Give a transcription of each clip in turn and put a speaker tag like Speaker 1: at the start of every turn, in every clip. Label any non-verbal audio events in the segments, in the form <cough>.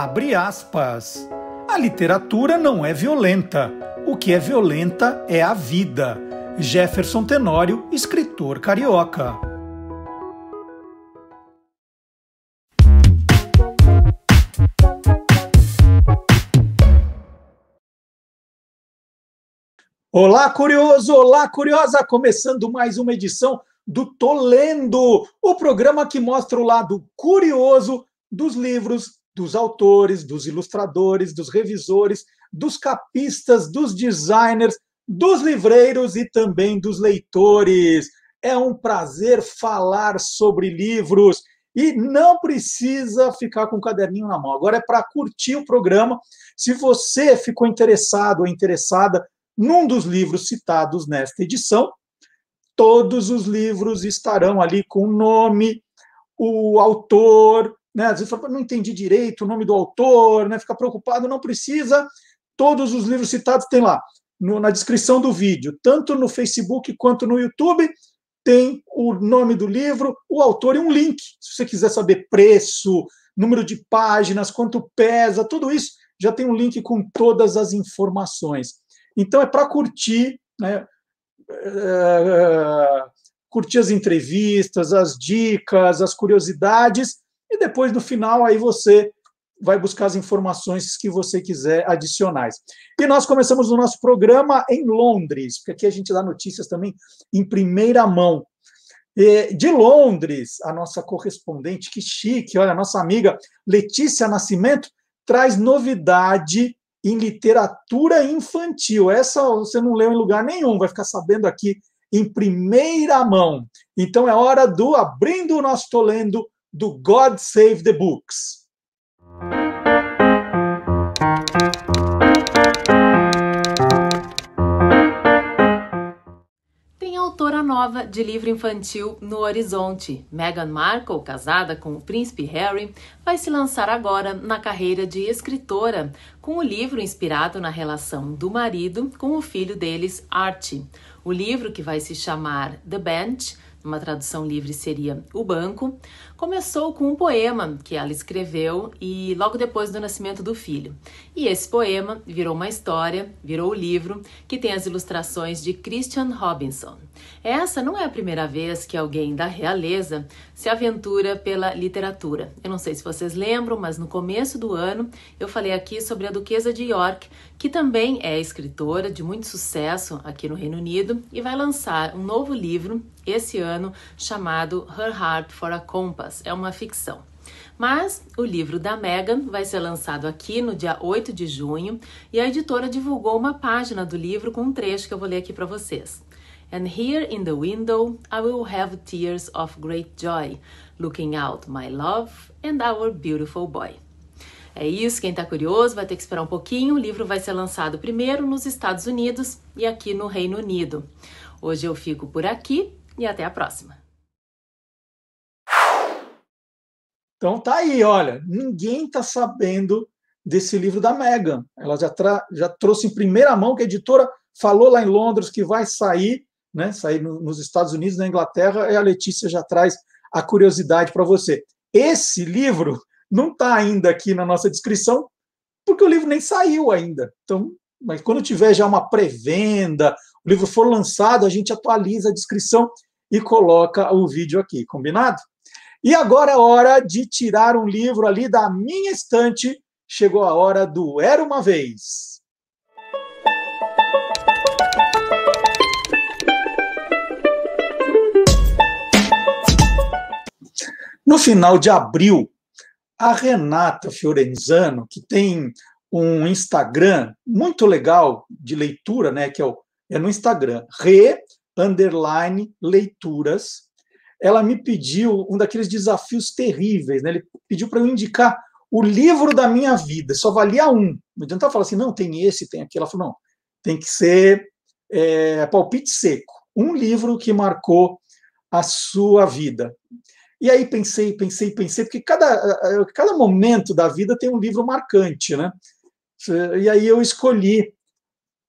Speaker 1: Abre aspas. A literatura não é violenta. O que é violenta é a vida. Jefferson Tenório, escritor carioca. Olá, curioso! Olá, curiosa! Começando mais uma edição do Tolendo, o programa que mostra o lado curioso dos livros dos autores, dos ilustradores, dos revisores, dos capistas, dos designers, dos livreiros e também dos leitores. É um prazer falar sobre livros e não precisa ficar com o caderninho na mão. Agora é para curtir o programa. Se você ficou interessado ou interessada num dos livros citados nesta edição, todos os livros estarão ali com o nome, o autor, né? Às vezes fala, não entendi direito o nome do autor, né? Fica preocupado, não precisa. Todos os livros citados tem lá no, na descrição do vídeo, tanto no Facebook quanto no YouTube tem o nome do livro, o autor e um link. Se você quiser saber preço, número de páginas, quanto pesa, tudo isso, já tem um link com todas as informações. Então é para curtir, né? É, é, é, curtir as entrevistas, as dicas, as curiosidades e depois, no final, aí você vai buscar as informações que você quiser adicionais. E nós começamos o nosso programa em Londres, porque aqui a gente dá notícias também em primeira mão. De Londres, a nossa correspondente, que chique, olha, a nossa amiga Letícia Nascimento, traz novidade em literatura infantil. Essa você não leu em lugar nenhum, vai ficar sabendo aqui em primeira mão. Então é hora do Abrindo o Nosso Tolendo do God Save the Books.
Speaker 2: Tem autora nova de livro infantil no horizonte. Meghan Markle, casada com o príncipe Harry, vai se lançar agora na carreira de escritora com o livro inspirado na relação do marido com o filho deles, Archie. O livro, que vai se chamar The Bench, uma tradução livre seria O Banco, começou com um poema que ela escreveu e logo depois do nascimento do filho. E esse poema virou uma história, virou o um livro que tem as ilustrações de Christian Robinson. Essa não é a primeira vez que alguém da realeza se aventura pela literatura. Eu não sei se vocês lembram, mas no começo do ano eu falei aqui sobre a duquesa de York, que também é escritora de muito sucesso aqui no Reino Unido e vai lançar um novo livro esse ano, chamado Her Heart for a Compass. É uma ficção. Mas o livro da Megan vai ser lançado aqui no dia 8 de junho e a editora divulgou uma página do livro com um trecho que eu vou ler aqui para vocês. And here in the window I will have tears of great joy, looking out my love and our beautiful boy. É isso, quem está curioso vai ter que esperar um pouquinho. O livro vai ser lançado primeiro nos Estados Unidos e aqui no Reino Unido. Hoje eu fico por aqui e até a próxima.
Speaker 1: Então tá aí, olha, ninguém está sabendo desse livro da Megan. Ela já, já trouxe em primeira mão que a editora falou lá em Londres que vai sair, né? Sair no, nos Estados Unidos, na Inglaterra, e a Letícia já traz a curiosidade para você. Esse livro não está ainda aqui na nossa descrição, porque o livro nem saiu ainda. Então, mas quando tiver já uma pré-venda, o livro for lançado, a gente atualiza a descrição e coloca o vídeo aqui, combinado? E agora é hora de tirar um livro ali da minha estante. Chegou a hora do Era uma Vez. No final de abril, a Renata Fiorenzano, que tem um Instagram muito legal de leitura, né, que é, o, é no Instagram, re underline leituras. Ela me pediu um daqueles desafios terríveis, né? Ele pediu para eu indicar o livro da minha vida, só valia um. Não adianta falar assim, não, tem esse, tem aquele. Ela falou, não, tem que ser é, palpite seco. Um livro que marcou a sua vida. E aí pensei, pensei, pensei, porque cada, cada momento da vida tem um livro marcante, né? E aí eu escolhi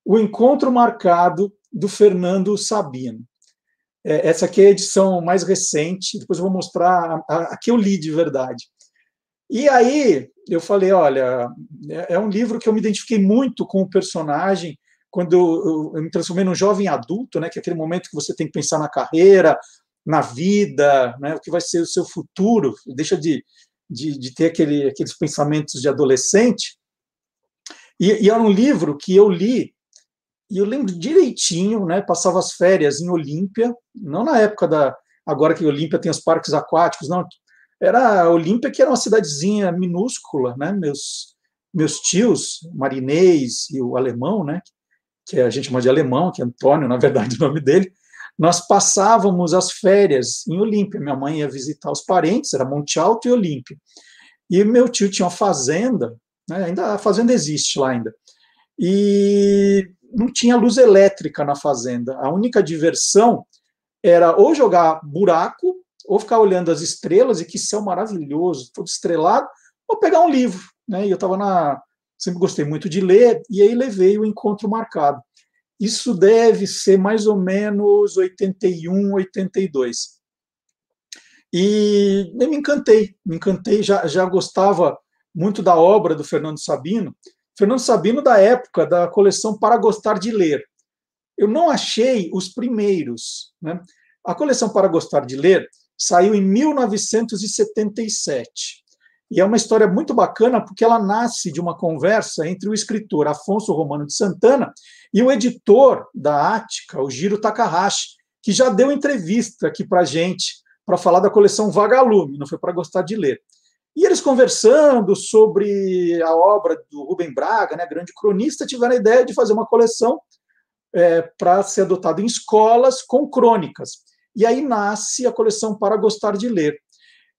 Speaker 1: O Encontro Marcado do Fernando Sabino. É, essa aqui é a edição mais recente, depois eu vou mostrar a, a, a que eu li de verdade. E aí eu falei, olha, é, é um livro que eu me identifiquei muito com o personagem, quando eu, eu, eu, me transformei num jovem adulto, né, que é aquele momento que você tem que pensar na carreira, na vida, né, o que vai ser o seu futuro, deixa de, de, de ter aquele, aqueles pensamentos de adolescente. E, e, era um livro que eu li e eu lembro direitinho, né? Passava as férias em Olímpia, não na época da. Agora que Olímpia tem os parques aquáticos, não. Era Olímpia, que era uma cidadezinha minúscula, né? Meus, meus tios, marinês e o alemão, né? Que a gente chama de alemão, que é Antônio, na verdade, <laughs> o nome dele. Nós passávamos as férias em Olímpia. Minha mãe ia visitar os parentes, era Monte Alto e Olímpia. E meu tio tinha uma fazenda, né? ainda a fazenda existe lá ainda. E não tinha luz elétrica na fazenda. A única diversão era ou jogar buraco, ou ficar olhando as estrelas, e que céu maravilhoso, todo estrelado, ou pegar um livro. Né? E eu estava na. Sempre gostei muito de ler, e aí levei o encontro marcado. Isso deve ser mais ou menos 81, 82. E eu me encantei, me encantei, já, já gostava muito da obra do Fernando Sabino, Fernando Sabino da época da coleção Para Gostar de Ler. Eu não achei os primeiros. Né? A coleção Para Gostar de Ler saiu em 1977. E é uma história muito bacana porque ela nasce de uma conversa entre o escritor Afonso Romano de Santana e o editor da Ática, o Giro Takahashi, que já deu entrevista aqui para gente para falar da coleção Vagalume, não foi para gostar de ler. E eles conversando sobre a obra do Rubem Braga, né, grande cronista, tiveram a ideia de fazer uma coleção é, para ser adotada em escolas com crônicas. E aí nasce a coleção Para Gostar de Ler.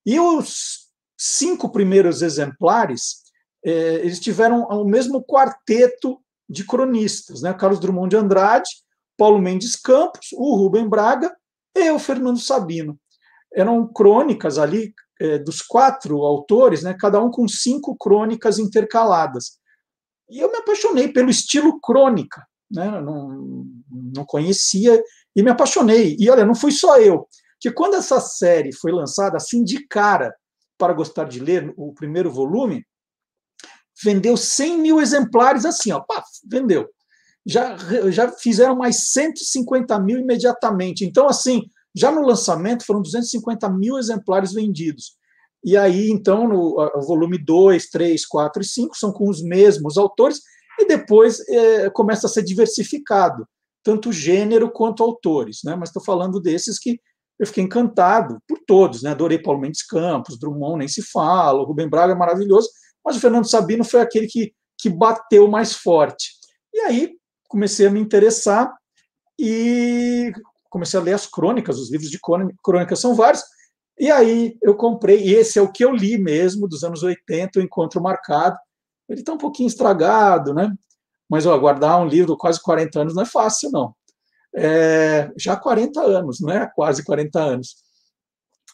Speaker 1: E os cinco primeiros exemplares, é, eles tiveram o mesmo quarteto de cronistas, né? Carlos Drummond de Andrade, Paulo Mendes Campos, o Rubem Braga e o Fernando Sabino. Eram crônicas ali, é, dos quatro autores, né, cada um com cinco crônicas intercaladas. E eu me apaixonei pelo estilo crônica, né, não, não conhecia e me apaixonei. E olha, não fui só eu, que quando essa série foi lançada, assim de cara, para gostar de ler, o primeiro volume, vendeu 100 mil exemplares assim, ó, pá, vendeu. Já, já fizeram mais 150 mil imediatamente. Então, assim, já no lançamento, foram 250 mil exemplares vendidos. E aí, então, no volume 2, 3, 4 e 5 são com os mesmos autores, e depois é, começa a ser diversificado, tanto gênero quanto autores. Né? Mas estou falando desses que eu fiquei encantado por todos, né? adorei Paulo Mendes Campos, Drummond nem se fala, Rubem Braga é maravilhoso, mas o Fernando Sabino foi aquele que, que bateu mais forte. E aí comecei a me interessar e comecei a ler as crônicas, os livros de crônicas são vários, e aí eu comprei, e esse é o que eu li mesmo, dos anos 80, O Encontro Marcado. Ele está um pouquinho estragado, né? Mas ó, guardar um livro quase 40 anos não é fácil, não. É, já 40 anos, né? Quase 40 anos.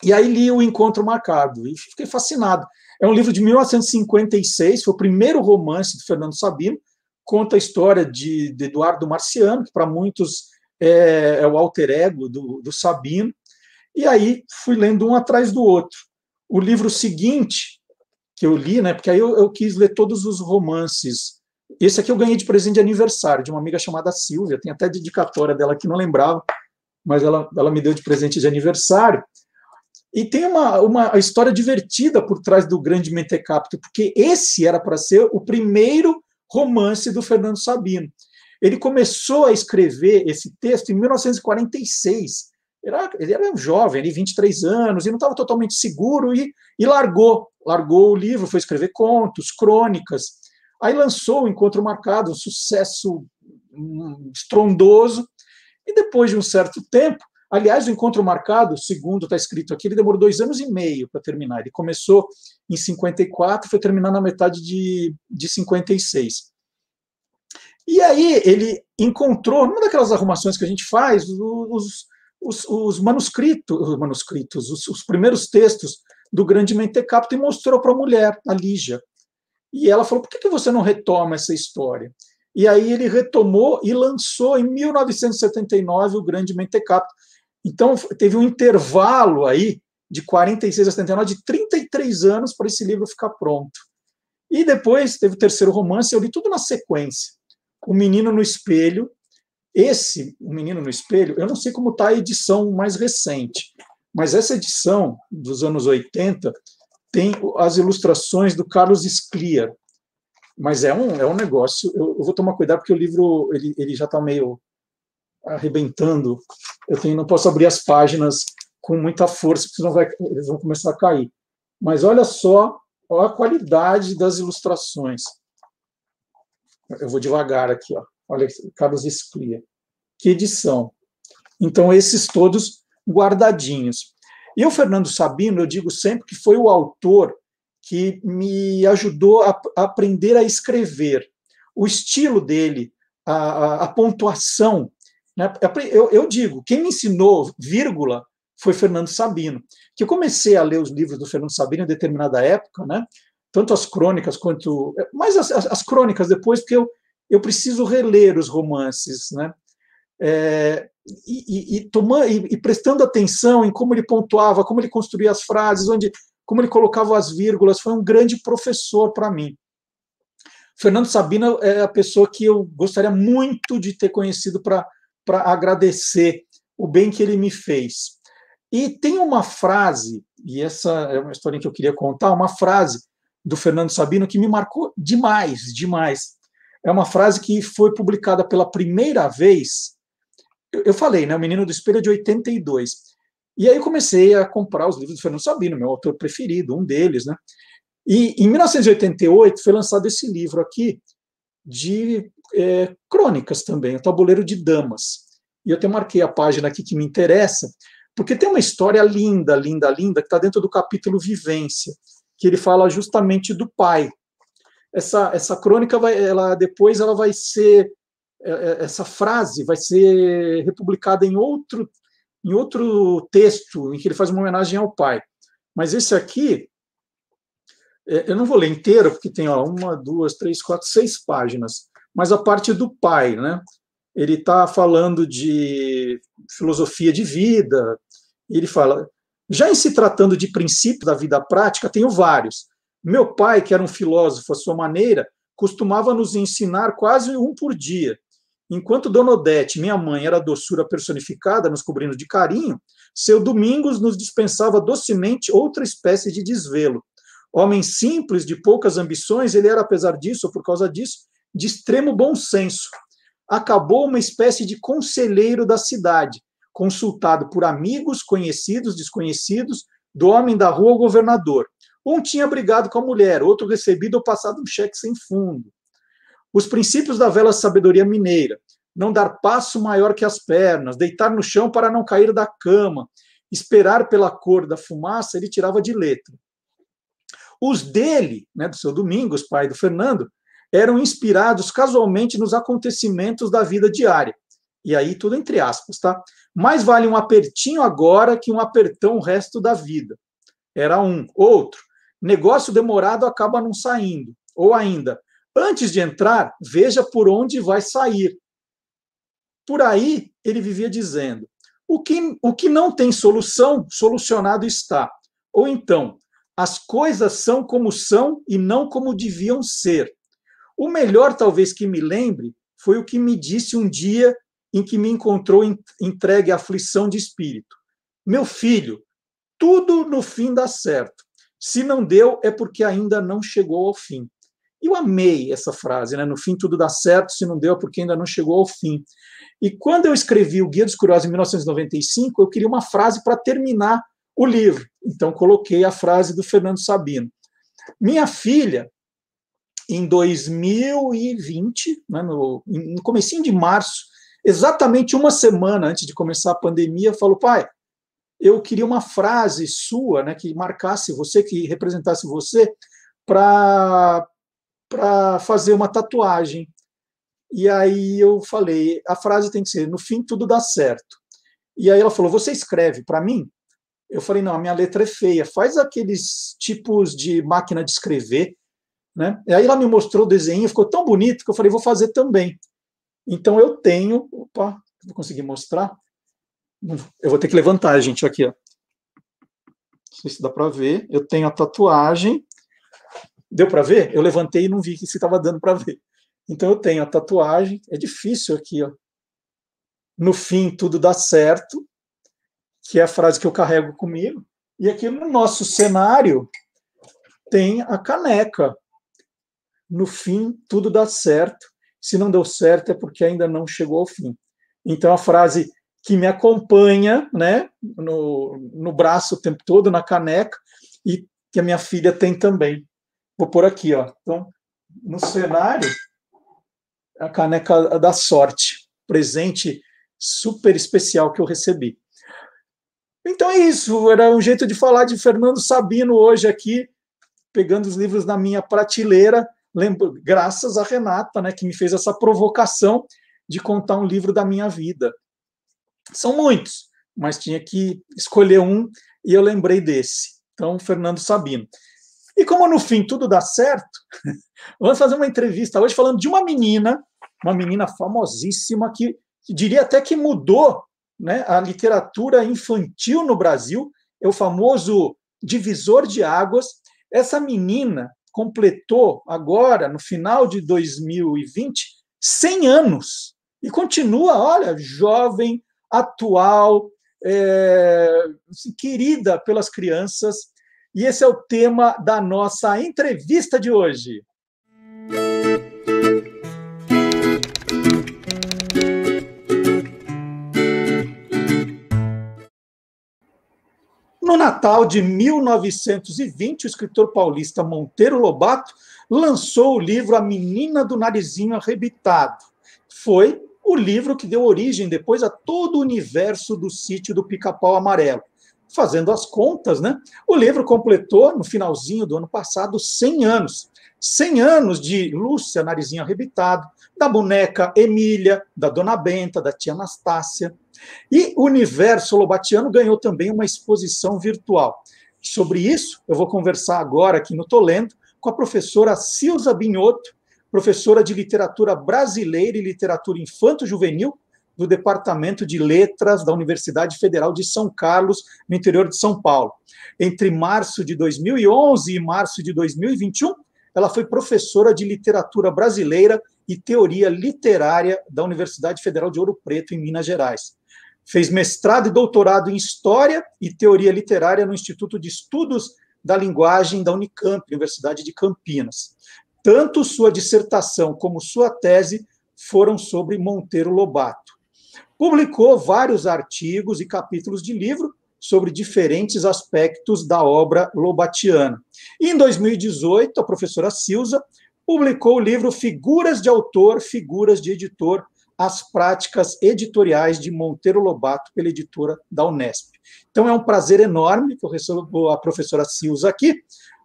Speaker 1: E aí li O Encontro Marcado e fiquei fascinado. É um livro de 1956, foi o primeiro romance do Fernando Sabino, conta a história de, de Eduardo Marciano, que para muitos é, é o alter ego do, do Sabino, e aí fui lendo um atrás do outro. O livro seguinte que eu li, né, porque aí eu, eu quis ler todos os romances. Esse aqui eu ganhei de presente de aniversário de uma amiga chamada Silvia, tem até dedicatória dela que não lembrava, mas ela, ela me deu de presente de aniversário. E tem uma, uma história divertida por trás do Grande Mentecapto, porque esse era para ser o primeiro romance do Fernando Sabino. Ele começou a escrever esse texto em 1946. Era, ele era um jovem, ali, 23 anos, e não estava totalmente seguro e, e largou. Largou o livro, foi escrever contos, crônicas. Aí lançou o Encontro Marcado, um sucesso hum, estrondoso. E depois de um certo tempo, aliás, o Encontro Marcado, segundo está escrito aqui, ele demorou dois anos e meio para terminar. Ele começou em 54, foi terminar na metade de, de 56. E aí ele encontrou, numa daquelas arrumações que a gente faz, os, os, os manuscritos, os, manuscritos os, os, primeiros textos do grande Mentecapto e mostrou para a mulher, a Lígia. E ela falou, por que, que você não retoma essa história? E aí ele retomou e lançou em 1979 o grande Mentecapto. Então teve um intervalo aí de 46 a 79, de 33 anos para esse livro ficar pronto. E depois teve o terceiro romance, eu li tudo na sequência. O Menino no Espelho. Esse, O Menino no Espelho, eu não sei como está a edição mais recente, mas essa edição dos anos 80 tem as ilustrações do Carlos Esclia. Mas é um, é um negócio. Eu, eu vou tomar cuidado porque o livro ele, ele já está meio arrebentando. Eu tenho, não posso abrir as páginas com muita força, porque senão vai, eles vão começar a cair. Mas olha só olha a qualidade das ilustrações eu vou devagar aqui, ó. olha, Carlos Esclia, que edição. Então, esses todos guardadinhos. E o Fernando Sabino, eu digo sempre que foi o autor que me ajudou a, aprender a escrever. O estilo dele, a, a, a pontuação. Né? Eu, eu digo, quem me ensinou vírgula foi Fernando Sabino. Que eu comecei a ler os livros do Fernando Sabino em determinada época, né? tanto as crônicas quanto. É, mais as, as, crônicas depois, porque eu, eu preciso reler os romances, né? É, e, e, tomando, e, e, prestando atenção em como ele pontuava, como ele construía as frases, onde, como ele colocava as vírgulas, foi um grande professor para mim. Fernando Sabina é a pessoa que eu gostaria muito de ter conhecido para agradecer o bem que ele me fez. E tem uma frase, e essa é uma história que eu queria contar, uma frase do Fernando Sabino que me marcou demais, demais. É uma frase que foi publicada pela primeira vez. Eu, falei, né? O Menino do Espelho é de 82. E aí comecei a comprar os livros do Fernando Sabino, meu autor preferido, um deles, né? E em 1988 foi lançado esse livro aqui de é, crônicas também, o Tabuleiro de Damas. E eu até marquei a página aqui que me interessa, porque tem uma história linda, linda, linda, que está dentro do capítulo Vivência que ele fala justamente do pai. Essa, essa crônica vai, ela depois ela vai ser é, é, essa frase vai ser republicada em outro em outro texto em que ele faz uma homenagem ao pai. Mas esse aqui é, eu não vou ler inteiro porque tem ó, uma, duas, três, quatro, seis páginas. Mas a parte do pai, né? Ele está falando de filosofia de vida. Ele fala já em se tratando de princípios da vida prática, tenho vários. Meu pai, que era um filósofo à sua maneira, costumava nos ensinar quase um por dia. Enquanto Dona Odete, minha mãe, era doçura personificada, nos cobrindo de carinho, seu Domingos nos dispensava docemente outra espécie de desvelo. Homem simples, de poucas ambições, ele era, apesar disso, ou por causa disso, de extremo bom senso. Acabou uma espécie de conselheiro da cidade, consultado por amigos, conhecidos, desconhecidos, do homem da rua ao governador. Um tinha brigado com a mulher, outro recebido ou passado um cheque sem fundo. Os princípios da velha sabedoria mineira: não dar passo maior que as pernas, deitar no chão para não cair da cama, esperar pela cor da fumaça, ele tirava de letra. Os dele, né, do seu Domingos, pai do Fernando, eram inspirados casualmente nos acontecimentos da vida diária. E aí, tudo entre aspas, tá? Mais vale um apertinho agora que um apertão o resto da vida. Era um. Outro. Negócio demorado acaba não saindo. Ou ainda, antes de entrar, veja por onde vai sair. Por aí, ele vivia dizendo: o que, o que não tem solução, solucionado está. Ou então, as coisas são como são e não como deviam ser. O melhor, talvez, que me lembre foi o que me disse um dia em que me encontrou entregue à aflição de espírito. Meu filho, tudo no fim dá certo. Se não deu, é porque ainda não chegou ao fim. Eu amei essa frase, né? No fim tudo dá certo, se não deu é porque ainda não chegou ao fim. E quando eu escrevi o Guia dos Curiosos em 1995, eu queria uma frase para terminar o livro. Então coloquei a frase do Fernando Sabino. Minha filha, em 2020, né, no, no comecinho de março exatamente uma semana antes de começar a pandemia, falou: pai, eu queria uma frase sua, né, que marcasse você, que representasse você, para fazer uma tatuagem. E aí eu falei: a frase tem que ser: no fim tudo dá certo. E aí ela falou: você escreve para mim? Eu falei: não, a minha letra é feia, faz aqueles tipos de máquina de escrever. Né? E aí ela me mostrou o desenho, ficou tão bonito que eu falei: vou fazer também. Então eu tenho, opa, vou conseguir mostrar. Hum, eu vou ter que levantar, gente, aqui, ó. Não sei se dá para ver. Eu tenho a tatuagem. Deu para ver? Eu levantei e não vi que se estava dando para ver. Então eu tenho a tatuagem. É difícil aqui, ó. No fim tudo dá certo, que é a frase que eu carrego comigo. E aqui no nosso cenário tem a caneca. No fim tudo dá certo, se não deu certo, é porque ainda não chegou ao fim. Então, a frase que me acompanha, né, no, no braço o tempo todo, na caneca, e que a minha filha tem também. Vou por aqui, ó. Então, no cenário, a caneca da sorte, presente super especial que eu recebi. Então é isso, era um jeito de falar de Fernando Sabino hoje aqui, pegando os livros na minha prateleira lembro, graças a Renata, né, que me fez essa provocação de contar um livro da minha vida. São muitos, mas tinha que escolher um e eu lembrei desse. Então, Fernando Sabino. E como no fim tudo dá certo, <laughs> vamos fazer uma entrevista hoje falando de uma menina, uma menina famosíssima que, diria até que mudou né, a literatura infantil no Brasil, é o famoso divisor de águas. Essa menina completou agora, no final de 2020, 100 anos. E continua, olha, jovem, atual, é, assim, querida pelas crianças. E esse é o tema da nossa entrevista de hoje. No Natal de 1920, o escritor paulista Monteiro Lobato lançou o livro A Menina do Narizinho Arrebitado. Foi o livro que deu origem depois a todo o universo do sítio do Pica-Pau Amarelo. Fazendo as contas, né? O livro completou, no finalzinho do ano passado, 100 anos. 100 anos de Lúcia, narizinho arrebitado, da boneca Emília, da Dona Benta, da tia Anastácia. E o universo lobatiano ganhou também uma exposição virtual. Sobre isso, eu vou conversar agora aqui no Tolendo com a professora Silza Binhoto, professora de literatura brasileira e literatura infanto-juvenil do Departamento de Letras da Universidade Federal de São Carlos, no interior de São Paulo. Entre março de 2011 e março de 2021, ela foi professora de literatura brasileira e teoria literária da Universidade Federal de Ouro Preto, em Minas Gerais. Fez mestrado e doutorado em História e Teoria Literária no Instituto de Estudos da Linguagem da Unicamp, Universidade de Campinas. Tanto sua dissertação como sua tese foram sobre Monteiro Lobato. Publicou vários artigos e capítulos de livro, sobre diferentes aspectos da obra lobatiana. E em 2018, a professora Silza publicou o livro Figuras de Autor, Figuras de Editor, As Práticas Editoriais de Monteiro Lobato, pela editora da Unesp. Então é um prazer enorme que eu recebo a professora Silza aqui.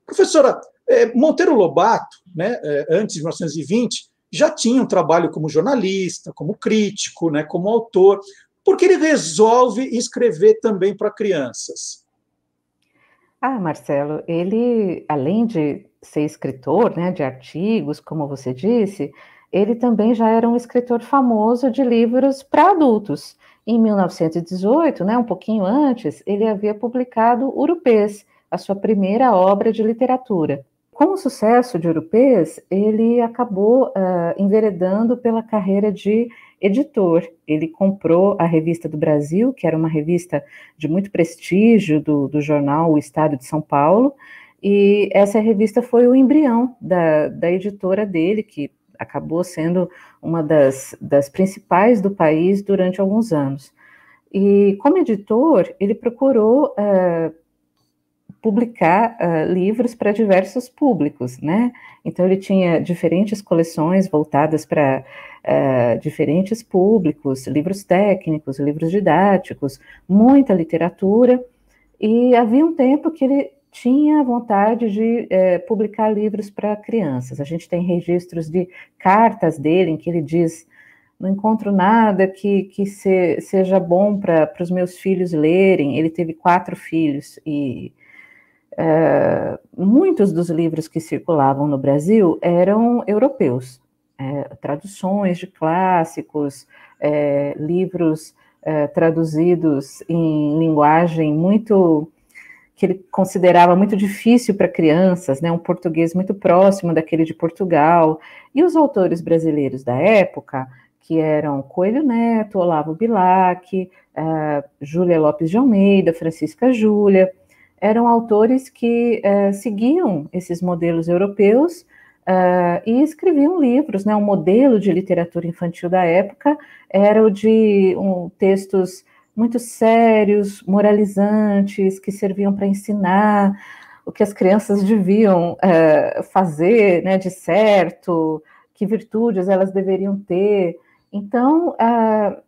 Speaker 1: Professora, eh, Monteiro Lobato, né, eh, antes de 1920, já tinha um trabalho como jornalista, como crítico, né, como autor porque ele resolve escrever também para crianças? Ah, Marcelo,
Speaker 3: ele, além de ser escritor né, de artigos, como você disse, ele também já era um escritor famoso de livros para adultos. Em 1918, né, um pouquinho antes, ele havia publicado Urupês, a sua primeira obra de literatura. Com o sucesso de Urupês, ele acabou uh, enveredando pela carreira de editor. Ele comprou a Revista do Brasil, que era uma revista de muito prestígio do, do jornal O Estado de São Paulo, e essa revista foi o embrião da, da editora dele, que acabou sendo uma das, das principais do país durante alguns anos. E como editor, ele procurou uh, publicar uh, livros para diversos públicos, né? Então ele tinha diferentes coleções voltadas para uh, diferentes públicos, livros técnicos, livros didáticos, muita literatura, e havia um tempo que ele tinha vontade de eh, publicar livros para crianças. A gente tem registros de cartas dele em que ele diz: não encontro nada que, que se, seja bom para os meus filhos lerem. Ele teve quatro filhos e é, muitos dos livros que circulavam no Brasil eram europeus, é, traduções de clássicos, é, livros é, traduzidos em linguagem muito que ele considerava muito difícil para crianças, né, um português muito próximo daquele de Portugal. E os autores brasileiros da época, que eram Coelho Neto, Olavo Bilac, é, Júlia Lopes de Almeida, Francisca Júlia, eram autores que eh, seguiam esses modelos europeus eh, e escreviam livros, né? O modelo de literatura infantil da época era o de um, textos muito sérios, moralizantes, que serviam para ensinar o que as crianças deviam eh, fazer, né? De certo, que virtudes elas deveriam ter. Então, uh,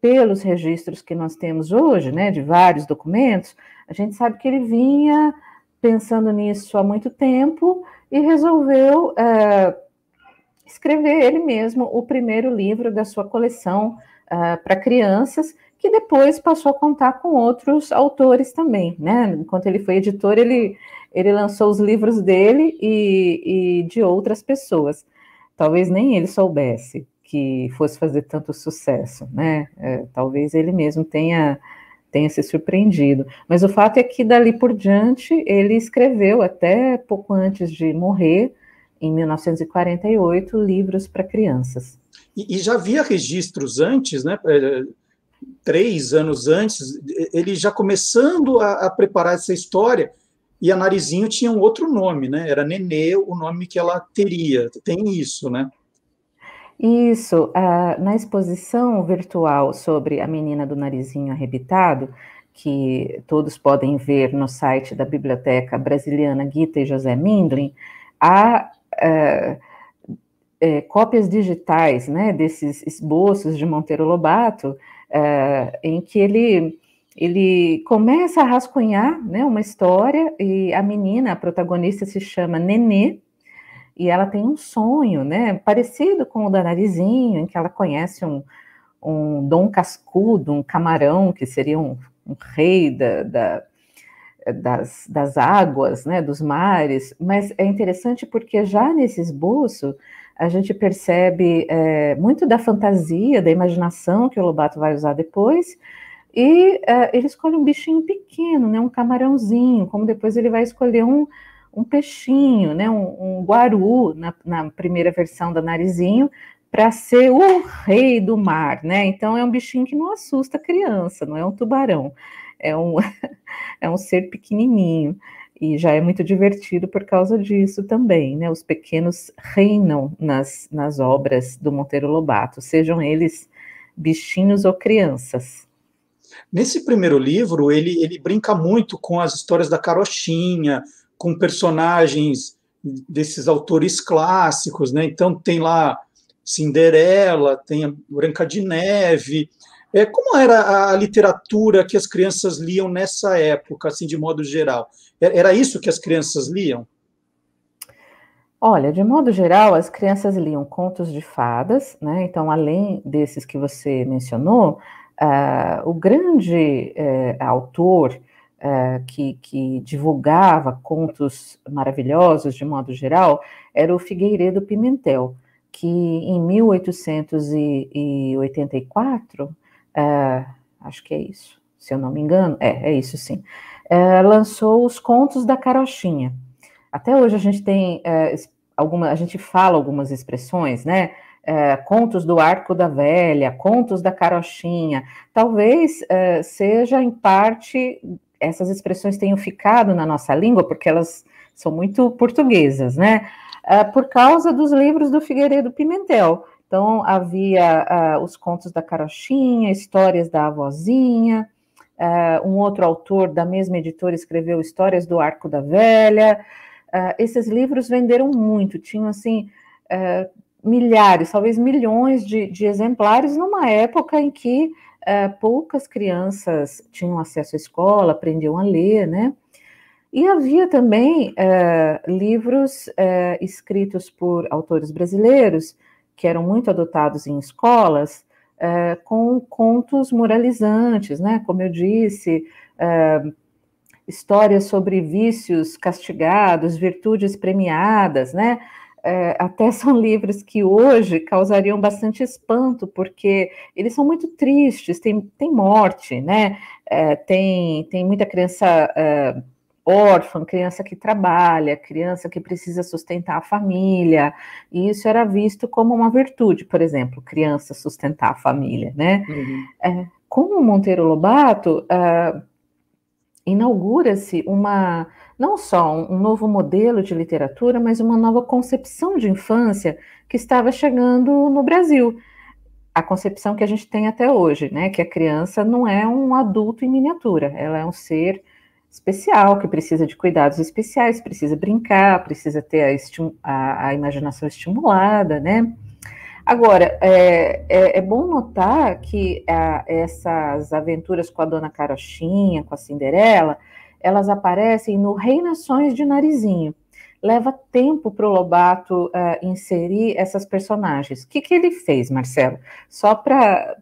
Speaker 3: pelos registros que nós temos hoje, né, de vários documentos, a gente sabe que ele vinha pensando nisso há muito tempo e resolveu é, escrever ele mesmo o primeiro livro da sua coleção é, para crianças, que depois passou a contar com outros autores também, né? Enquanto ele foi editor, ele, ele lançou os livros dele e, e de outras pessoas. Talvez nem ele soubesse que fosse fazer tanto sucesso, né? É, talvez ele mesmo tenha tenha se surpreendido. Mas o fato é que dali por diante ele escreveu até pouco antes de morrer, em 1948, livros para crianças.
Speaker 1: E, e já havia registros antes, né? É, três anos antes, ele já começando a, a preparar essa história. E a Narizinho tinha um outro nome, né? Era Nenê o nome que ela teria. Tem isso, né?
Speaker 3: Isso, uh, na exposição virtual sobre a menina do narizinho arrebitado, que todos podem ver no site da Biblioteca Brasiliana Guita e José Mindlin, há uh, é, cópias digitais né, desses esboços de Monteiro Lobato, uh, em que ele, ele começa a rascunhar né, uma história e a menina, a protagonista, se chama Nenê, e ela tem um sonho, né, parecido com o da Narizinho, em que ela conhece um, um Dom Cascudo, um camarão, que seria um, um rei da, da, das, das águas, né, dos mares, mas é interessante porque já nesse esboço a gente percebe é, muito da fantasia, da imaginação que o Lobato vai usar depois, e é, ele escolhe um bichinho pequeno, né, um camarãozinho, como depois ele vai escolher um, um peixinho, né, um, um guaru na, na primeira versão da Narizinho, para ser o rei do mar, né? Então é um bichinho que não assusta a criança, não é um tubarão, é um, <laughs> é um ser pequenininho e já é muito divertido por causa disso também, né? Os pequenos reinam nas, nas obras do Monteiro Lobato, sejam eles bichinhos ou
Speaker 1: crianças. Nesse primeiro livro, ele, ele brinca muito com as histórias da carochinha, com personagens desses autores clássicos, né? Então tem lá Cinderela, tem Branca de Neve. É, como era a literatura que as crianças liam nessa época, assim, de modo geral? É, era isso que as crianças liam?
Speaker 3: Olha, de modo geral, as crianças liam contos de fadas, né? Então, além desses que você mencionou, uh, o grande uh, autor é, que, que, divulgava contos maravilhosos de modo geral era o Figueiredo Pimentel, que em 1884, é, acho que é isso, se eu não me engano, é, é isso sim, é, lançou os Contos da Carochinha. Até hoje a gente tem alguma, a gente fala algumas expressões, né? contos do Arco da Velha, contos da Carochinha, talvez seja em parte essas expressões tenham ficado na nossa língua, porque elas são muito portuguesas, né? Uh, por causa dos livros do Figueiredo Pimentel. Então, havia uh, os contos da Carochinha, histórias da avózinha, uh, ah, um outro autor da mesma editora escreveu Histórias do Arco da Velha. esses livros venderam muito, tinham, assim, milhares, talvez milhões de, de exemplares, numa época em que é, poucas crianças tinham acesso à escola, aprendiam a ler, né? E havia também é, livros é, escritos por autores brasileiros, que eram muito adotados em escolas, com contos moralizantes, né? Como eu disse, histórias sobre vícios castigados, virtudes premiadas, né? é, até <laughs> são livros que hoje causariam bastante espanto, porque eles são muito tristes, tem, tem morte, né? É, tem, tem muita criança é, órfã, criança que trabalha, criança que precisa sustentar a família, e isso era visto como uma virtude, por exemplo, criança sustentar a família, né? Uhum. É, como Monteiro Lobato, é, inaugura-se uma não só um novo modelo de literatura, mas uma nova concepção de infância que estava chegando no Brasil. A concepção que a gente tem até hoje, né? Que a criança não é um adulto em miniatura, ela é um ser especial, que precisa de cuidados especiais, precisa brincar, precisa ter a, a, a imaginação estimulada, né? Agora, é, é, é bom notar que a, essas aventuras com a Dona Carochinha, com a Cinderela, elas aparecem no Reinações de Narizinho. Leva tempo para o Lobato uh, inserir essas personagens. O que, que ele fez, Marcelo? Só para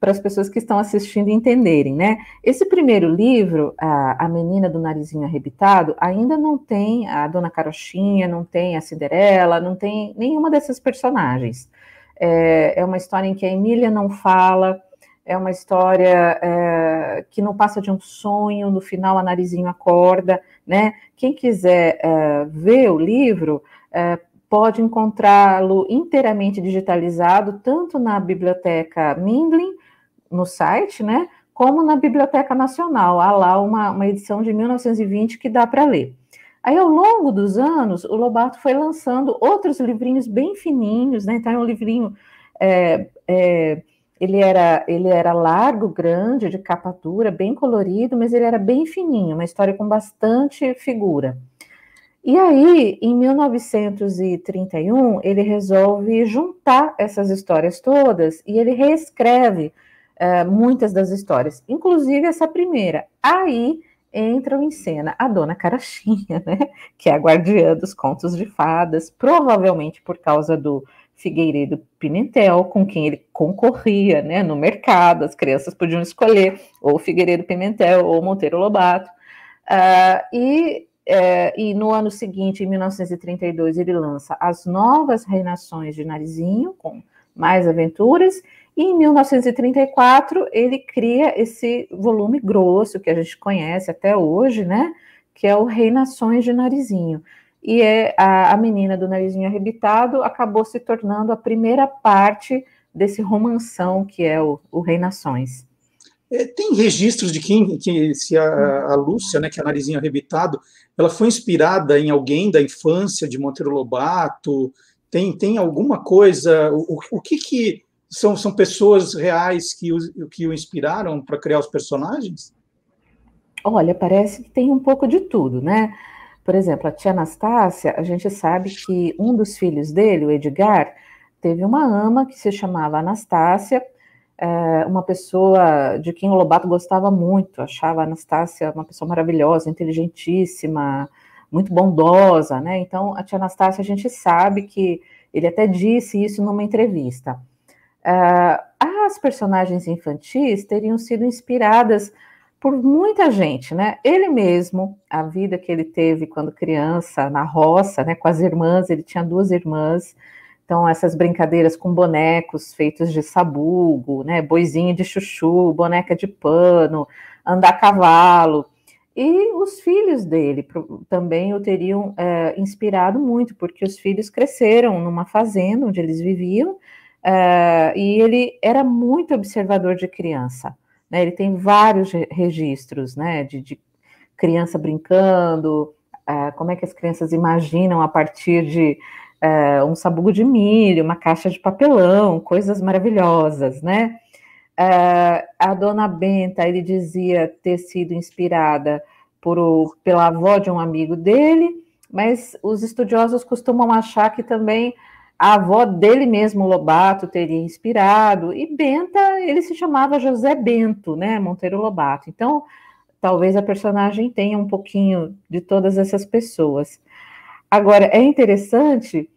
Speaker 3: para as pessoas que estão assistindo entenderem, né? Esse primeiro livro, a, a Menina do Narizinho Arrebitado, ainda não tem a Dona Carochinha, não tem a Cinderela, não tem nenhuma dessas personagens. É, é uma história em que a Emília não fala, é uma história é, que não passa de um sonho, no final a narizinho acorda, né? Quem quiser é, ver o livro é, pode encontrá-lo inteiramente digitalizado, tanto na biblioteca Mindlin, no site, né? Como na Biblioteca Nacional. Há lá uma, uma edição de 1920 que dá para ler. Aí, ao longo dos anos, o Lobato foi lançando outros livrinhos bem fininhos, né? Então, é um livrinho é, é, ele era, ele era largo, grande, de capa dura, bem colorido, mas ele era bem fininho, uma história com bastante figura. E aí, em 1931, ele resolve juntar essas histórias todas e ele reescreve uh, muitas das histórias, inclusive essa primeira. Aí entram em cena a Dona Carachinha, <laughs> né? Que é a guardiã dos contos de fadas, provavelmente por causa do Figueiredo Pimentel, com quem ele concorria né, no mercado, as crianças podiam escolher ou Figueiredo Pimentel ou Monteiro Lobato. Uh, e, uh, e no ano seguinte, em 1932, ele lança As Novas Reinações de Narizinho, com mais aventuras, e em 1934 ele cria esse volume grosso que a gente conhece até hoje, né? Que é o Reinações de Narizinho e é a, a menina do narizinho arrebitado acabou se tornando a primeira parte desse romanção que é o, o Rei Nações.
Speaker 1: É, tem registros de quem, que se a, a Lúcia, né, que é a narizinho arrebitado, ela foi inspirada em alguém da infância de Monteiro Lobato? Tem, tem alguma coisa? O, o que que são, são pessoas reais que o, que o inspiraram para criar os personagens?
Speaker 3: Olha, parece que tem um pouco de tudo, né? Por exemplo, a tia Anastácia, a gente sabe que um dos filhos dele, o Edgar, teve uma ama que se chamava Anastácia, é, uma pessoa de quem o Lobato gostava muito, achava a Anastácia uma pessoa maravilhosa, inteligentíssima, muito bondosa, né? Então, a tia Anastácia, a gente sabe que ele até disse isso numa entrevista. É, as personagens infantis teriam sido inspiradas por muita gente, né? Ele mesmo, a vida que ele teve quando criança na roça, né, com as irmãs, ele tinha duas irmãs. Então essas brincadeiras com bonecos feitos de sabugo, né, boizinho de chuchu, boneca de pano, andar a cavalo. E os filhos dele também o teriam é, inspirado muito, porque os filhos cresceram numa fazenda onde eles viviam, é, e ele era muito observador de criança. Né? Ele tem vários registros né? de, de criança brincando, uh, como é que as crianças imaginam a partir de uh, um sabugo de milho, uma caixa de papelão, coisas maravilhosas, né? Uh, a dona Benta, ele dizia ter sido inspirada por o, pela avó de um amigo dele, mas os estudiosos costumam achar que também a avó dele mesmo, Lobato, teria inspirado, e Benta, ele se chamava José Bento, né, Monteiro Lobato. Então, talvez a personagem tenha um pouquinho de todas essas pessoas. Agora, é interessante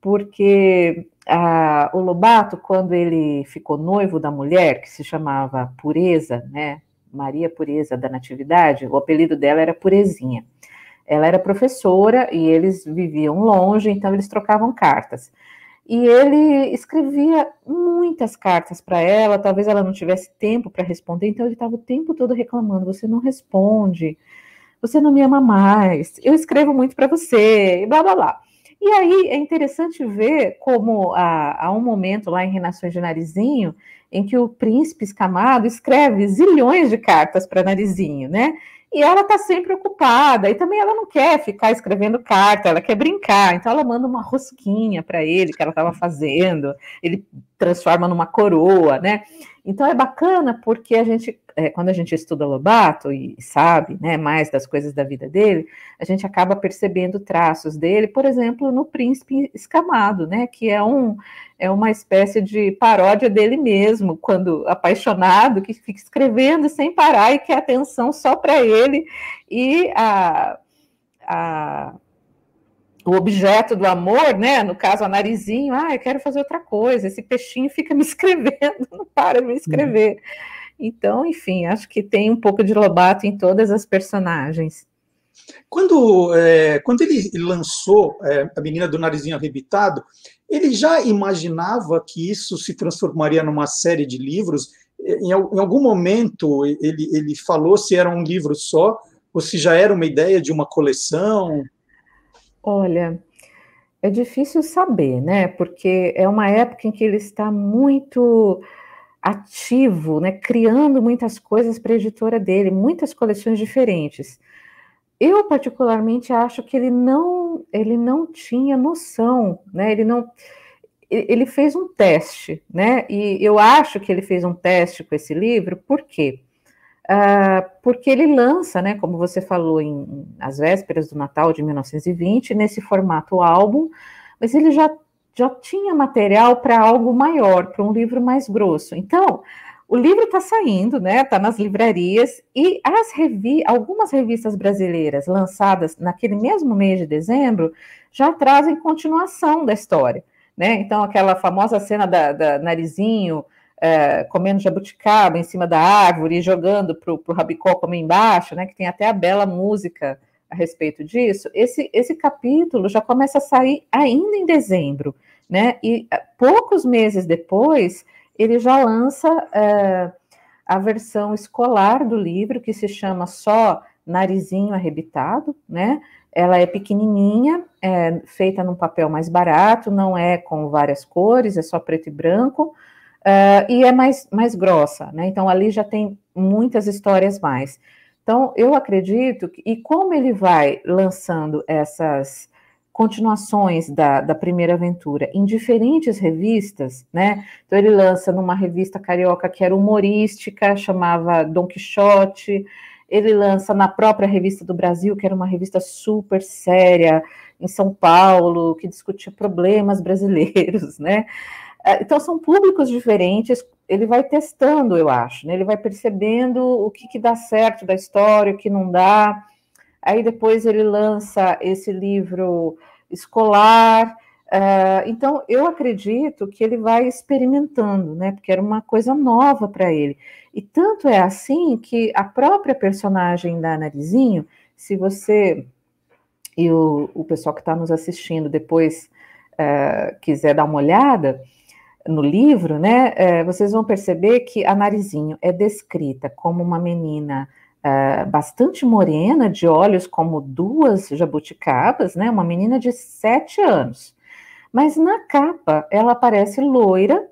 Speaker 3: porque ah, o Lobato, quando ele ficou noivo da mulher, que se chamava Pureza, né, Maria Pureza da Natividade, o apelido dela era Purezinha. Ela era professora e eles viviam longe, então eles trocavam cartas. E ele escrevia muitas cartas para ela, talvez ela não tivesse tempo para responder, então ele estava o tempo todo reclamando: você não responde, você não me ama mais, eu escrevo muito para você, e blá blá blá. E aí é interessante ver como há, ah, há um momento lá em Renações de Narizinho em que o príncipe escamado escreve zilhões de cartas para Narizinho, né? E ela está sempre ocupada, e também ela não quer ficar escrevendo carta, ela quer brincar, então ela manda uma rosquinha para ele que ela estava fazendo, ele transforma numa coroa, né? Então é bacana porque a gente é, quando a gente estuda Lobato e sabe né, mais das coisas da vida dele, a gente acaba percebendo traços dele, por exemplo, no Príncipe Escamado, né, que é, um, é uma espécie de paródia dele mesmo, quando apaixonado, que fica escrevendo sem parar e quer atenção só para ele, e a, a o objeto do amor, né? No caso, a narizinho, ah, eu quero fazer outra coisa. Esse peixinho fica me <laughs> escrevendo, não para de me uhum. escrever. Uhum. Então, enfim, acho que tem um pouco de Lobato em todas as personagens.
Speaker 1: Quando, é, quando ele lançou é, A Menina do Narizinho Arrebitado, ele já imaginava que isso se transformaria numa série de livros? É, em, em algum momento ele, ele falou se era um livro só ou se já era uma ideia de uma coleção?
Speaker 3: Olha, é difícil saber, né? Porque é uma época em que ele está muito ativo, né, criando muitas coisas para a editora dele, muitas coleções diferentes. Eu particularmente acho que ele não, ele não tinha noção, né? Ele não ele fez um teste, né? E eu acho que ele fez um teste com esse livro, por quê? Uh, porque ele lança, né, como você falou, em, em, as vésperas do Natal de 1920, nesse formato álbum, mas ele já já tinha material para algo maior, para um livro mais grosso. Então, o livro está saindo, né? Está nas livrarias e as revi algumas revistas brasileiras lançadas naquele mesmo mês de dezembro já trazem continuação da história, né? Então aquela famosa cena da, da narizinho é, comendo jabuticaba em cima da árvore e jogando para o rabicó comer embaixo, né? Que tem até a bela música a respeito disso. Esse esse capítulo já começa a sair ainda em dezembro né? E eh, poucos meses depois, ele já lança eh, a versão escolar do livro, que se chama só Narizinho Arrebitado, né? Ela é pequenininha, é feita num papel mais barato, não é com várias cores, é só preto e branco, uh, e é mais, mais grossa, né? Então ali já tem muitas histórias mais. Então eu acredito que, e como ele vai lançando essas continuações da, da primeira aventura em diferentes revistas, né? Então ele lança numa revista carioca que era humorística, chamava Dom Quixote, ele lança na própria Revista do Brasil, que era uma revista super séria em São Paulo, que discutia problemas brasileiros, né? É, então são públicos diferentes, ele vai testando, eu acho, né? ele vai percebendo o que, que dá certo da história, o que não dá aí depois ele lança esse livro escolar. Uh, então, eu acredito que ele vai experimentando, né? Porque era uma coisa nova para ele. E tanto é assim que a própria personagem da Narizinho, se você e o, o pessoal que está nos assistindo depois uh, quiser dar uma olhada no livro, né? Uh, vocês vão perceber que a Narizinho é descrita como uma menina uh, bastante morena, de olhos como duas jabuticabas, né? Uma menina de sete anos. Mas na capa ela aparece loira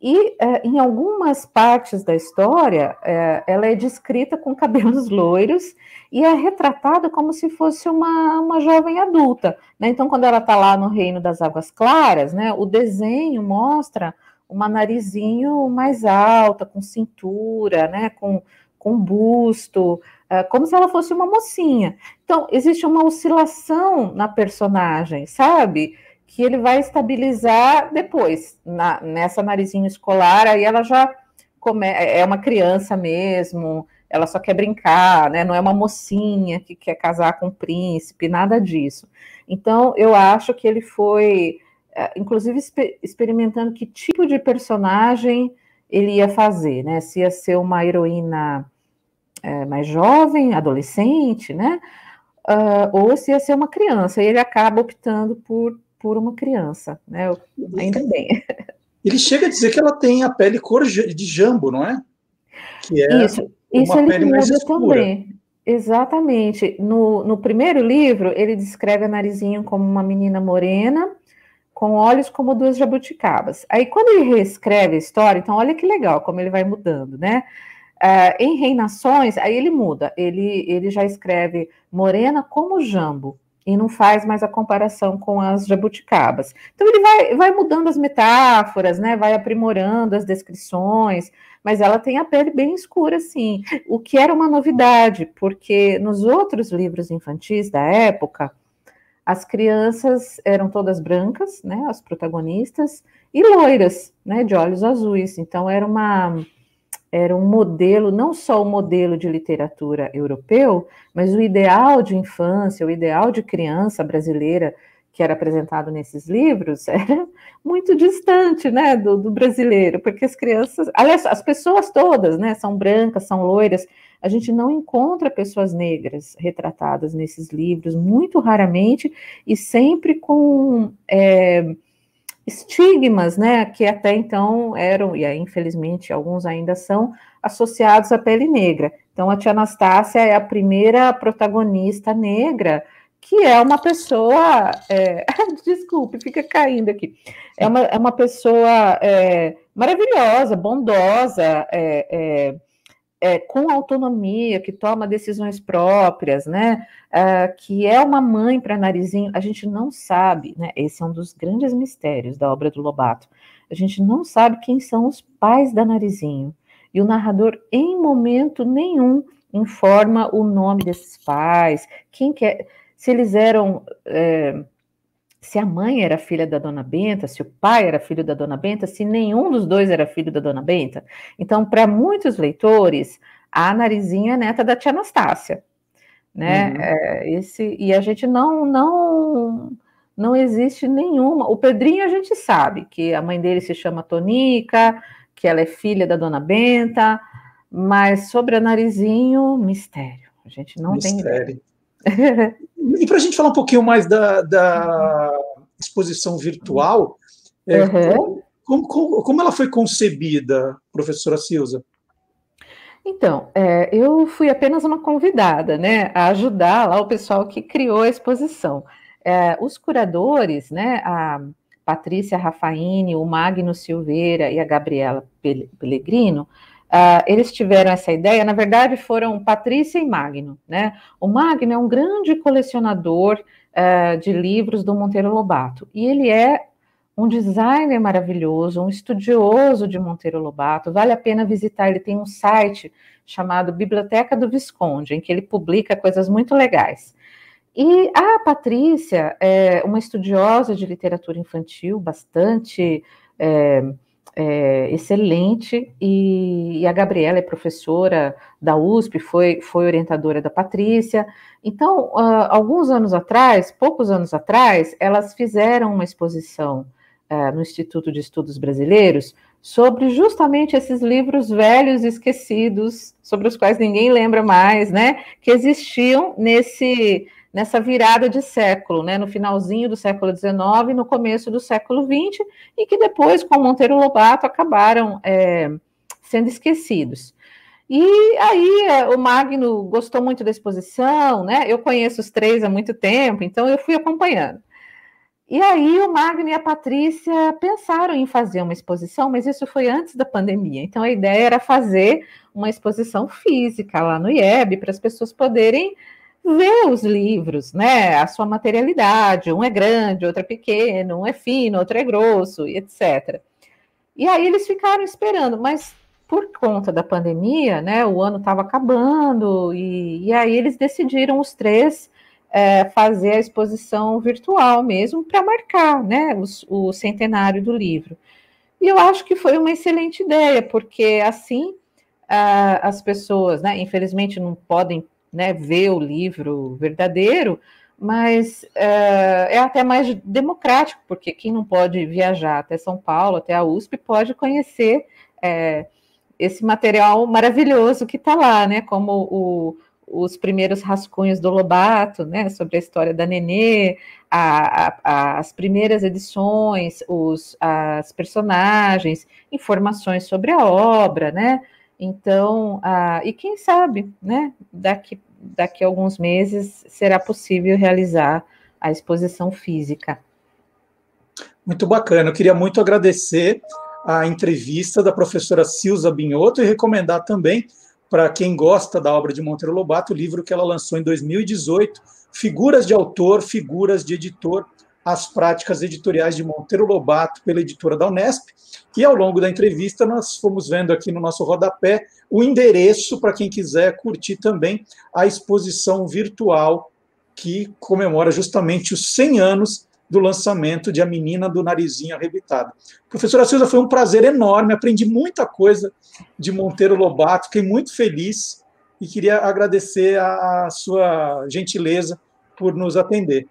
Speaker 3: e uh, em algumas partes da história uh, ela é descrita com cabelos loiros e é retratada como se fosse uma, uma jovem adulta. Né? Então, quando ela está lá no Reino das Águas Claras, né, o desenho mostra uma narizinho mais alta, com cintura, né, com com busto, ah, como se ela fosse uma mocinha. Então, existe uma oscilação na personagem, sabe? Que ele vai estabilizar depois, na, nessa narizinho escolar, aí ela já come, é, é uma criança mesmo, ela só quer brincar, né? Não é uma mocinha que quer casar com um príncipe, nada disso. Então, eu acho que ele foi, eh, inclusive, experimentando que tipo de personagem ele ia fazer, né? Se ia ser uma heroína é, mais jovem, adolescente, né? Uh, ou se ia ser uma criança, e ele acaba optando por, por uma criança, né? Eu, ainda bem.
Speaker 1: Ele chega a dizer que ela tem a pele cor de jambo, não é? Que é isso, uma isso pele mais escura. também.
Speaker 3: Exatamente. No, no primeiro livro, ele descreve a Narizinho como uma menina morena, com olhos como duas jabuticabas. Aí, quando ele reescreve a história, então olha que legal como ele vai mudando, né? Uh, em Reinações, aí ele muda, ele, ele já escreve morena como jambo e não faz mais a comparação com as jabuticabas. Então ele vai, vai mudando as metáforas, né? Vai aprimorando as descrições, mas ela tem a pele bem escura, assim. O que era uma novidade, porque nos outros livros infantis da época as crianças eram todas brancas, né? As protagonistas e loiras, né? De olhos azuis. Então era uma era um modelo, não só o um modelo de literatura europeu, mas o ideal de infância, o ideal de criança brasileira que era apresentado nesses livros <laughs> era muito distante, né, do, do brasileiro, porque as crianças, aliás, as pessoas todas, né, são brancas, são loiras, a gente não encontra pessoas negras retratadas nesses livros, muito raramente, e sempre com é, estigmas, né, que até então eram, e aí, infelizmente alguns ainda são, associados à pele negra. Então, a tia Anastácia é a primeira protagonista negra, que é uma pessoa. É, <laughs> desculpe, fica caindo aqui. É uma, é uma pessoa é, maravilhosa, bondosa, é, é é, com autonomia, que toma decisões próprias, né? É, que é uma mãe para narizinho, a gente não sabe, né? Esse é um dos grandes mistérios da obra do Lobato. A gente não sabe quem são os pais da narizinho. E o narrador, em momento nenhum, informa o nome desses pais, quem quer, é, se eles eram é, se a mãe era filha da dona Benta, se o pai era filho da dona Benta, se nenhum dos dois era filho da dona Benta. Então, para muitos leitores, a Narizinho é neta da tia Anastácia, né? Uhum. É, esse, e a gente não, não, não existe nenhuma. O Pedrinho a gente sabe que a mãe dele se chama Tonica, que ela é filha da dona Benta, mas sobre a Narizinho,
Speaker 1: mistério. A gente não mistério. tem. Mistério. <laughs> E para a gente falar um pouquinho mais da, da exposição virtual, é, uhum. como, como, como, ela foi concebida, professora Silza?
Speaker 3: Então, é, eu fui apenas uma convidada, né, a ajudar lá o pessoal que criou a exposição. É, os curadores, né, a Patrícia Rafaini, o Magno Silveira e a Gabriela Pellegrino, Uh, eles tiveram essa ideia, na verdade foram Patrícia e Magno, né? O Magno é um grande colecionador uh, de livros do Monteiro Lobato, e ele é um designer maravilhoso, um estudioso de Monteiro Lobato, vale a pena visitar, ele tem um site chamado Biblioteca do Visconde, em que ele publica coisas muito legais. E a Patrícia é uma estudiosa de literatura infantil, bastante... É, é, excelente, e, e, a Gabriela é professora da USP, foi, foi orientadora da Patrícia. Então, uh, alguns anos atrás, poucos anos atrás, elas fizeram uma exposição uh, no Instituto de Estudos Brasileiros sobre justamente esses livros velhos esquecidos, sobre os quais ninguém lembra mais, né, que existiam nesse nessa virada de século, né, no finalzinho do século XIX, no começo do século XX, e que depois, com Monteiro Lobato, acabaram é, sendo esquecidos. E aí é, o Magno gostou muito da exposição, né? Eu conheço os três há muito tempo, então eu fui acompanhando. E aí o Magno e a Patrícia pensaram em fazer uma exposição, mas isso foi antes da pandemia. Então a ideia era fazer uma exposição física lá no IEB para as pessoas poderem vê os livros, né? A sua materialidade, um é grande, outro é pequeno, um é fino, outro é grosso, etc. E aí eles ficaram esperando, mas por conta da pandemia, né? O ano estava acabando, e, e, aí eles decidiram os três é, fazer a exposição virtual mesmo para marcar né, os, o centenário do livro. E eu acho que foi uma excelente ideia, porque assim ah, as pessoas, né, infelizmente não podem né, ver o livro verdadeiro, mas é, é até mais democrático, porque quem não pode viajar até São Paulo, até a USP, pode conhecer é, esse material maravilhoso que está lá, né? Como o, os primeiros rascunhos do Lobato, né? Sobre a história da Nenê, a, a, as primeiras edições, os, as personagens, informações sobre a obra, né? Então, ah, e quem sabe, né, daqui, daqui a alguns meses será possível realizar a exposição física.
Speaker 1: Muito bacana, eu queria muito agradecer a entrevista da professora Silza Binhoto e recomendar também para quem gosta da obra de Monteiro Lobato, o livro que ela lançou em 2018, Figuras de Autor, Figuras de Editor, As Práticas Editoriais de Monteiro Lobato, pela editora da Unesp. E ao longo da entrevista, nós fomos vendo aqui no nosso rodapé o endereço para quem quiser curtir também a exposição virtual que comemora justamente os 100 anos do lançamento de A Menina do Narizinho Arrebitado. Professora Silva, foi um prazer enorme, aprendi muita coisa de Monteiro Lobato, fiquei muito feliz e queria agradecer a, a sua gentileza por nos atender.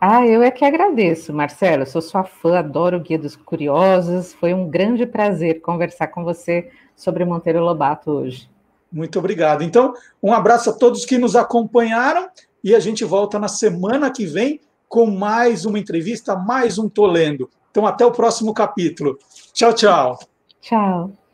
Speaker 1: Ah, eu
Speaker 3: é que agradeço, Marcelo. sou sua fã, adoro o Guia dos Curiosos. Foi um grande prazer
Speaker 1: conversar com você sobre Monteiro Lobato hoje. Muito obrigado. Então, um abraço a todos que nos acompanharam e a gente volta na semana que vem com mais uma entrevista, mais um Tolendo. Então, até o próximo capítulo. Tchau, tchau. Tchau.